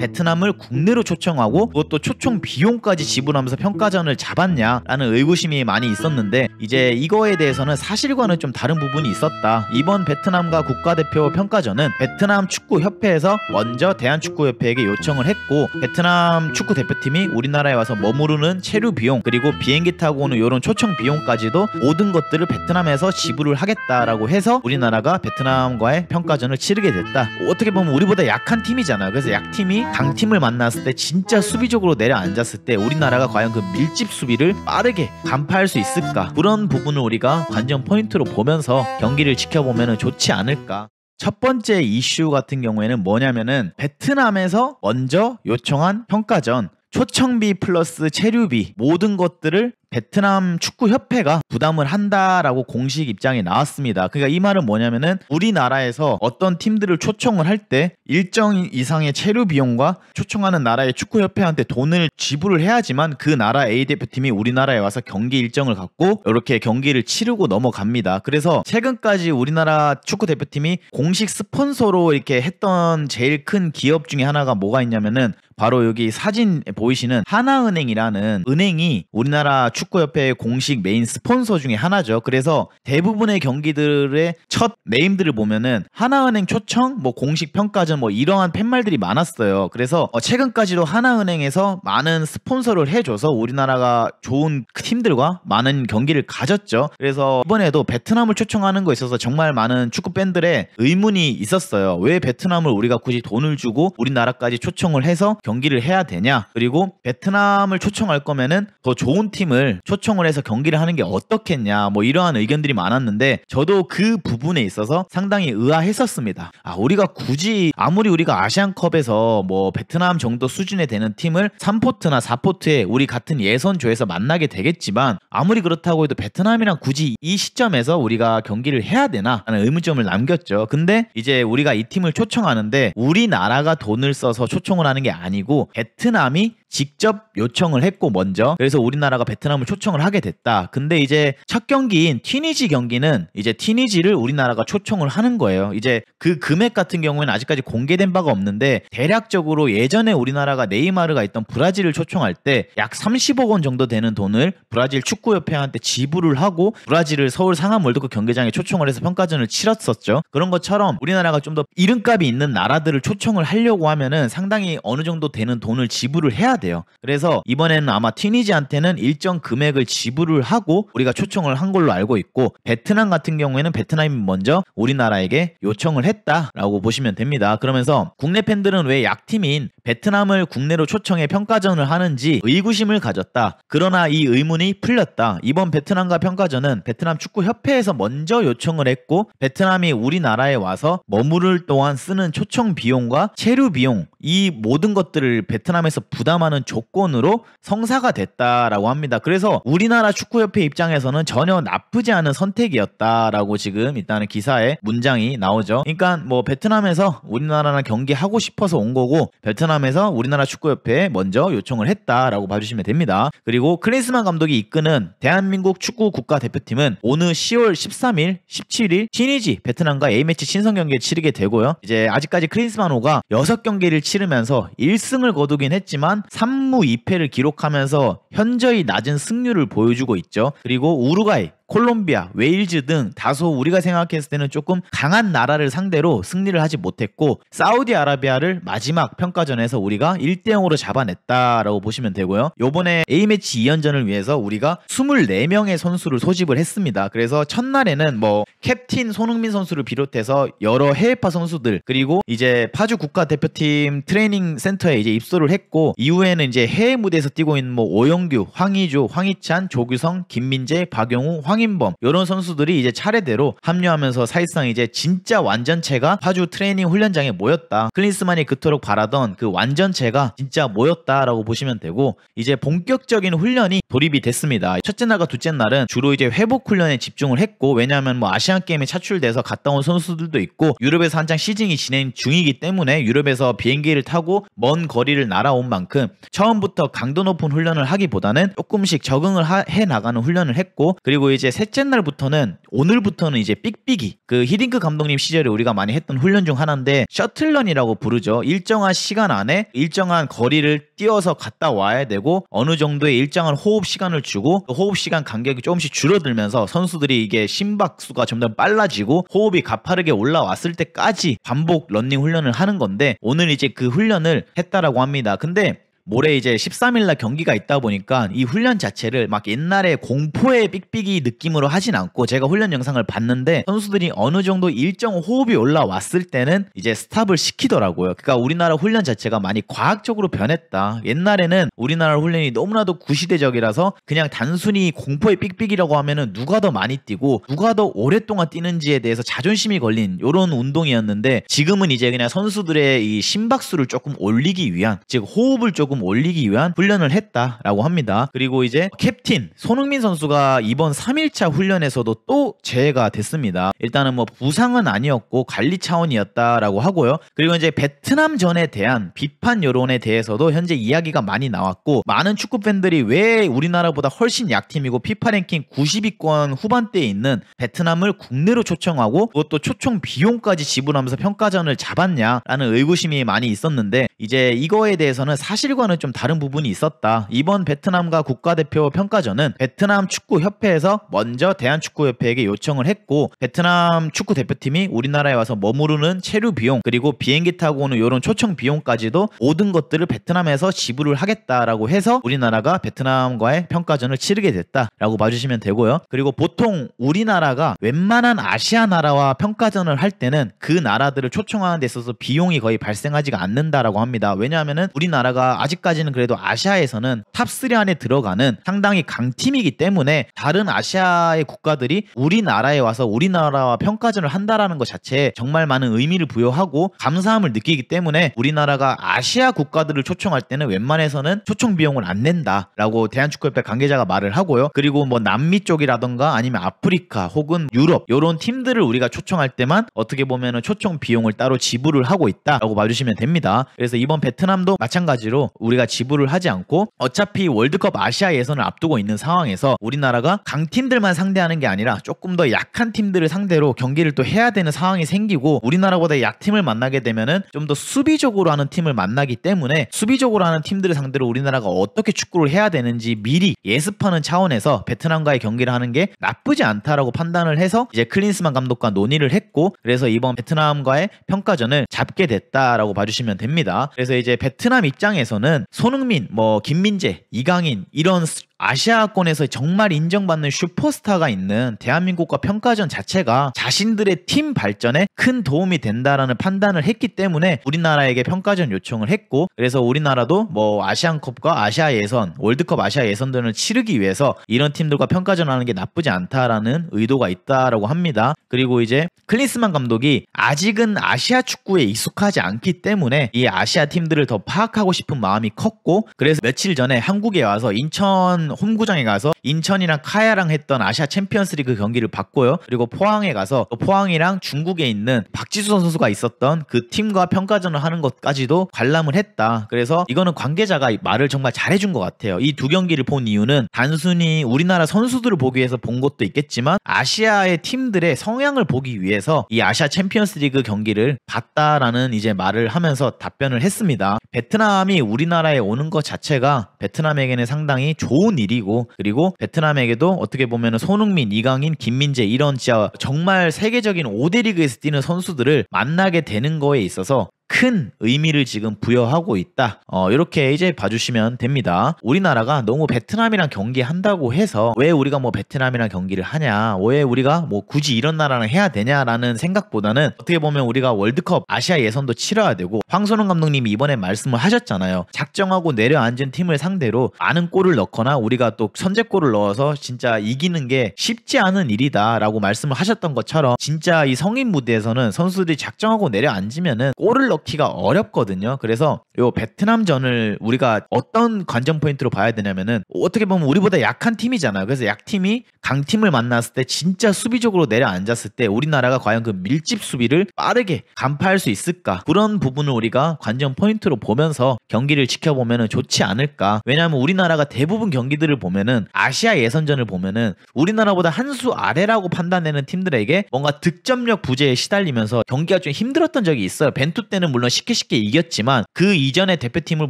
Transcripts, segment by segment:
베트남을 국내로 초청하고 그것도 초청 비용까지 지불하면서 평가전을 잡았냐라는 의구심이 많이 있었는데 이제 이거에 대해서는 사실과는 좀 다른 부분이 있었다. 이번 베트남과 국가대표 평가전은 베트남 축구협회에서 먼저 대한축구협회에게 요청을 했고 베트남 축구 대표팀이 우리나라에 와서 머무르는 체류 비용 그리고 비행기 타고 오는 이런 초청 비용까지도 모든 것들을 베트남에서 지불을 하겠다라고 해서 우리나라가 베트남과의 평가전을 치르게 됐다. 어떻게 보면 우리보다 약한 팀이잖아. 그래서 약팀이 강팀을 만났을 때 진짜 수비적으로 내려앉았을 때 우리나라가 과연 그 밀집 수비를 빠르게 간파할 수 있을까 그런 부분을 우리가 관전 포인트로 보면서 경기를 지켜보면 좋지 않을까 첫 번째 이슈 같은 경우에는 뭐냐면은 베트남에서 먼저 요청한 평가전 초청비 플러스 체류비 모든 것들을 베트남 축구 협회가 부담을 한다라고 공식 입장이 나왔습니다. 그러니까 이 말은 뭐냐면은 우리나라에서 어떤 팀들을 초청을 할 때 일정 이상의 체류 비용과 초청하는 나라의 축구 협회한테 돈을 지불을 해야지만 그 나라 A 대표팀이 우리나라에 와서 경기 일정을 갖고 이렇게 경기를 치르고 넘어갑니다. 그래서 최근까지 우리나라 축구 대표팀이 공식 스폰서로 이렇게 했던 제일 큰 기업 중에 하나가 뭐가 있냐면은 바로 여기 사진 보이시는 하나은행이라는 은행이 우리나라 축구협회의 공식 메인 스폰서 중에 하나죠. 그래서 대부분의 경기들의 첫 네임들을 보면은 하나은행 초청, 뭐 공식 평가전 뭐 이러한 팻말들이 많았어요. 그래서 어, 최근까지도 하나은행에서 많은 스폰서를 해줘서 우리나라가 좋은 팀들과 많은 경기를 가졌죠. 그래서 이번에도 베트남을 초청하는 거 있어서 정말 많은 축구 팬들의 의문이 있었어요. 왜 베트남을 우리가 굳이 돈을 주고 우리나라까지 초청을 해서 경기를 해야 되냐? 그리고 베트남을 초청할 거면은 더 좋은 팀을 팀을 초청을 해서 경기를 하는 게 어떻겠냐 뭐 이러한 의견들이 많았는데 저도 그 부분에 있어서 상당히 의아했었습니다. 아 우리가 굳이 아무리 우리가 아시안컵에서 뭐 베트남 정도 수준에 되는 팀을 3포트나 4포트에 우리 같은 예선조에서 만나게 되겠지만 아무리 그렇다고 해도 베트남이랑 굳이 이 시점에서 우리가 경기를 해야 되나 하는 의문점을 남겼죠. 근데 이제 우리가 이 팀을 초청하는데 우리나라가 돈을 써서 초청을 하는 게 아니고 베트남이 직접 요청을 했고 먼저 그래서 우리나라가 베트남을 초청을 하게 됐다. 근데 이제 첫 경기인 티니지 경기는 이제 티니지를 우리나라가 초청을 하는 거예요. 이제 그 금액 같은 경우에는 아직까지 공개된 바가 없는데 대략적으로 예전에 우리나라가 네이마르가 있던 브라질을 초청할 때 약 30억 원 정도 되는 돈을 브라질 축구협회한테 지불을 하고 브라질을 서울 상암 월드컵 경기장에 초청을 해서 평가전을 치렀었죠. 그런 것처럼 우리나라가 좀 더 이름값이 있는 나라들을 초청을 하려고 하면은 상당히 어느 정도 되는 돈을 지불을 해야 돼요. 그래서 이번에는 아마 튀니지한테는 일정 금액을 지불을 하고 우리가 초청을 한 걸로 알고 있고 베트남 같은 경우에는 베트남이 먼저 우리나라에게 요청을 했다라고 보시면 됩니다. 그러면서 국내 팬들은 왜 약팀인 베트남을 국내로 초청해 평가전을 하는지 의구심을 가졌다. 그러나 이 의문이 풀렸다. 이번 베트남과 평가전은 베트남 축구협회에서 먼저 요청을 했고 베트남이 우리나라에 와서 머무를 동안 쓰는 초청 비용과 체류 비용 이 모든 것들을 베트남에서 부담하는 조건으로 성사가 됐다라고 합니다. 그래서 우리나라 축구협회 입장에서는 전혀 나쁘지 않은 선택이었다라고 지금 일단은 기사에 문장이 나오죠. 그러니까 뭐 베트남에서 우리나라랑 경기하고 싶어서 온 거고 베트남 토트넘서 우리나라 축구협회에 먼저 요청을 했다라고 봐주시면 됩니다. 그리고 클린스만 감독이 이끄는 대한민국 축구 국가대표팀은 오는 10월 13일, 17일 신니지 베트남과 A매치 신성 경기를 치르게 되고요. 이제 아직까지 클린스만호가 6경기를 치르면서 1승을 거두긴 했지만 3무 2패를 기록하면서 현저히 낮은 승률을 보여주고 있죠. 그리고 우루과이 콜롬비아, 웨일즈 등 다소 우리가 생각했을 때는 조금 강한 나라를 상대로 승리를 하지 못했고 사우디아라비아를 마지막 평가전에서 우리가 1대 0으로 잡아냈다라고 보시면 되고요. 요번에 A매치 2연전을 위해서 우리가 24명의 선수를 소집을 했습니다. 그래서 첫날에는 뭐 캡틴 손흥민 선수를 비롯해서 여러 해외파 선수들 그리고 이제 파주 국가대표팀 트레이닝 센터에 이제 입소를 했고 이후에는 이제 해외 무대에서 뛰고 있는 뭐 오영규, 황희조, 황희찬, 조규성, 김민재, 박영우, 황 황인범 이런 선수들이 이제 차례대로 합류하면서 사실상 이제 진짜 완전체가 파주 트레이닝 훈련장에 모였다. 클린스만이 그토록 바라던 그 완전체가 진짜 모였다라고 보시면 되고 이제 본격적인 훈련이 돌입이 됐습니다. 첫째 날과 둘째 날은 주로 이제 회복 훈련에 집중을 했고 왜냐하면 뭐 아시안 게임에 차출돼서 갔다 온 선수들도 있고 유럽에서 한창 시즌이 진행 중이기 때문에 유럽에서 비행기를 타고 먼 거리를 날아온 만큼 처음부터 강도 높은 훈련을 하기보다는 조금씩 적응을 해 나가는 훈련을 했고 그리고 이제 이제 셋째 날부터는 오늘부터는 이제 삑삑이 그 히딩크 감독님 시절에 우리가 많이 했던 훈련 중 하나인데 셔틀런이라고 부르죠. 일정한 시간 안에 일정한 거리를 뛰어서 갔다 와야 되고 어느 정도의 일정한 호흡 시간을 주고 그 호흡 시간 간격이 조금씩 줄어들면서 선수들이 이게 심박수가 점점 빨라지고 호흡이 가파르게 올라왔을 때까지 반복 런닝 훈련을 하는 건데 오늘 이제 그 훈련을 했다라고 합니다. 근데 모레 이제 13일 날 경기가 있다 보니까 이 훈련 자체를 막 옛날에 공포의 삑삑이 느낌으로 하진 않고 제가 훈련 영상을 봤는데 선수들이 어느 정도 일정 호흡이 올라왔을 때는 이제 스탑을 시키더라고요. 그러니까 우리나라 훈련 자체가 많이 과학적으로 변했다. 옛날에는 우리나라 훈련이 너무나도 구시대적이라서 그냥 단순히 공포의 삑삑이라고 하면은 누가 더 많이 뛰고 누가 더 오랫동안 뛰는지에 대해서 자존심이 걸린 이런 운동이었는데 지금은 이제 그냥 선수들의 이 심박수를 조금 올리기 위한 즉 호흡을 조금 그만 올리기 위한 훈련을 했다라고 합니다. 그리고 이제 캡틴 손흥민 선수가 이번 3일차 훈련에서도 또 제외가 됐습니다. 일단은 뭐 부상은 아니었고 관리 차원이었다라고 하고요. 그리고 이제 베트남 전에 대한 비판 여론에 대해서도 현재 이야기가 많이 나왔고 많은 축구 팬들이 왜 우리나라보다 훨씬 약팀이고 피파 랭킹 90위권 후반대에 있는 베트남을 국내로 초청하고 그것도 초청 비용까지 지불하면서 평가전을 잡았냐라는 의구심이 많이 있었는데 이제 이거에 대해서는 사실과는 좀 다른 부분이 있었다. 이번 베트남과 국가대표 평가전은 베트남 축구협회에서 먼저 대한축구협회에게 요청을 했고 베트남 축구 대표팀이 우리나라에 와서 머무르는 체류 비용 그리고 비행기 타고 오는 이런 초청 비용까지도 모든 것들을 베트남에서 지불을 하겠다라고 해서 우리나라가 베트남과의 평가전을 치르게 됐다라고 봐주시면 되고요. 그리고 보통 우리나라가 웬만한 아시아 나라와 평가전을 할 때는 그 나라들을 초청하는 데 있어서 비용이 거의 발생하지가 않는다라고 합니다. 합니다. 왜냐하면은 우리나라가 아직까지는 그래도 아시아에서는 탑3 안에 들어가는 상당히 강팀이기 때문에 다른 아시아의 국가들이 우리나라에 와서 우리나라와 평가전을 한다라는 것 자체에 정말 많은 의미를 부여하고 감사함을 느끼기 때문에 우리나라가 아시아 국가들을 초청할 때는 웬만해서는 초청 비용을 안 낸다라고 대한축구협회 관계자가 말을 하고요. 그리고 뭐 남미 쪽이라던가 아니면 아프리카 혹은 유럽 이런 팀들을 우리가 초청할 때만 어떻게 보면은 초청 비용을 따로 지불을 하고 있다라고 봐주시면 됩니다. 그래서 이번 베트남도 마찬가지로 우리가 지불을 하지 않고 어차피 월드컵 아시아 예선을 앞두고 있는 상황에서 우리나라가 강팀들만 상대하는 게 아니라 조금 더 약한 팀들을 상대로 경기를 또 해야 되는 상황이 생기고 우리나라보다 약팀을 만나게 되면은 좀 더 수비적으로 하는 팀을 만나기 때문에 수비적으로 하는 팀들을 상대로 우리나라가 어떻게 축구를 해야 되는지 미리 예습하는 차원에서 베트남과의 경기를 하는 게 나쁘지 않다라고 판단을 해서 이제 클린스만 감독과 논의를 했고 그래서 이번 베트남과의 평가전을 잡게 됐다라고 봐주시면 됩니다. 그래서 이제 베트남 입장에서는 손흥민, 뭐 김민재, 이강인 이런 아시아권에서 정말 인정받는 슈퍼스타가 있는 대한민국과 평가전 자체가 자신들의 팀 발전에 큰 도움이 된다라는 판단을 했기 때문에 우리나라에게 평가전 요청을 했고 그래서 우리나라도 뭐 아시안컵과 아시아 예선, 월드컵 아시아 예선 등을 치르기 위해서 이런 팀들과 평가전 하는 게 나쁘지 않다라는 의도가 있다라고 합니다. 그리고 이제 클린스만 감독이 아직은 아시아 축구에 익숙하지 않기 때문에 이 아시아 팀들을 더 파악하고 싶은 마음이 컸고 그래서 며칠 전에 한국에 와서 인천 홈구장에 가서 인천이랑 카야랑 했던 아시아 챔피언스리그 경기를 봤고요. 그리고 포항에 가서 포항이랑 중국에 있는 박지수 선수가 있었던 그 팀과 평가전을 하는 것까지도 관람을 했다. 그래서 이거는 관계자가 말을 정말 잘해준 것 같아요. 이 두 경기를 본 이유는 단순히 우리나라 선수들을 보기 위해서 본 것도 있겠지만 아시아의 팀들의 성향을 보기 위해서 이 아시아 챔피언스리그 경기를 봤다라는 이제 말을 하면서 답변을 했습니다. 베트남이 우리나라에 오는 것 자체가 베트남에게는 상당히 좋은 일이고 그리고 베트남에게도 어떻게 보면 손흥민, 이강인, 김민재 이런 진짜 정말 세계적인 5대 리그에서 뛰는 선수들을 만나게 되는 거에 있어서 큰 의미를 지금 부여하고 있다. 어, 이렇게 이제 봐주시면 됩니다. 우리나라가 너무 베트남이랑 경기한다고 해서 왜 우리가 뭐 베트남이랑 경기를 하냐, 왜 우리가 뭐 굳이 이런 나라랑 해야 되냐라는 생각보다는 어떻게 보면 우리가 월드컵 아시아 예선도 치러야 되고 황선홍 감독님이 이번에 말씀을 하셨잖아요. 작정하고 내려앉은 팀을 상대로 많은 골을 넣거나 우리가 또 선제골을 넣어서 진짜 이기는 게 쉽지 않은 일이다라고 말씀을 하셨던 것처럼 진짜 이 성인 무대에서는 선수들이 작정하고 내려앉으면은 골을 넣 넣기가 어렵거든요. 그래서 요 베트남전을 우리가 어떤 관전 포인트로 봐야 되냐면은 어떻게 보면 우리보다 약한 팀이잖아요. 그래서 약팀이 강팀을 만났을 때 진짜 수비적으로 내려앉았을 때 우리나라가 과연 그 밀집 수비를 빠르게 간파할 수 있을까? 그런 부분을 우리가 관전 포인트로 보면서 경기를 지켜보면은 좋지 않을까? 왜냐하면 우리나라가 대부분 경기들을 보면은 아시아 예선전을 보면은 우리나라보다 한 수 아래라고 판단되는 팀들에게 뭔가 득점력 부재에 시달리면서 경기가 좀 힘들었던 적이 있어요. 벤투 때는 팀들은 물론 쉽게 쉽게 이겼지만 그 이전에 대표팀을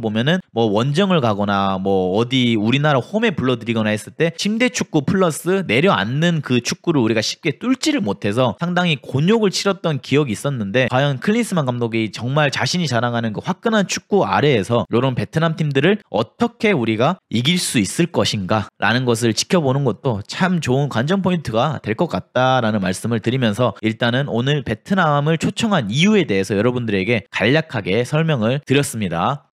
보면은 뭐 원정을 가거나 뭐 어디 우리나라 홈에 불러들이거나 했을 때 침대 축구 플러스 내려앉는 그 축구를 우리가 쉽게 뚫지를 못해서 상당히 곤욕을 치렀던 기억이 있었는데 과연 클린스만 감독이 정말 자신이 자랑하는 그 화끈한 축구 아래에서 이런 베트남 팀들을 어떻게 우리가 이길 수 있을 것인가 라는 것을 지켜보는 것도 참 좋은 관전 포인트가 될 것 같다라는 말씀을 드리면서 일단은 오늘 베트남을 초청한 이유에 대해서 여러분들에게 간략하게 설명을 드렸습니다.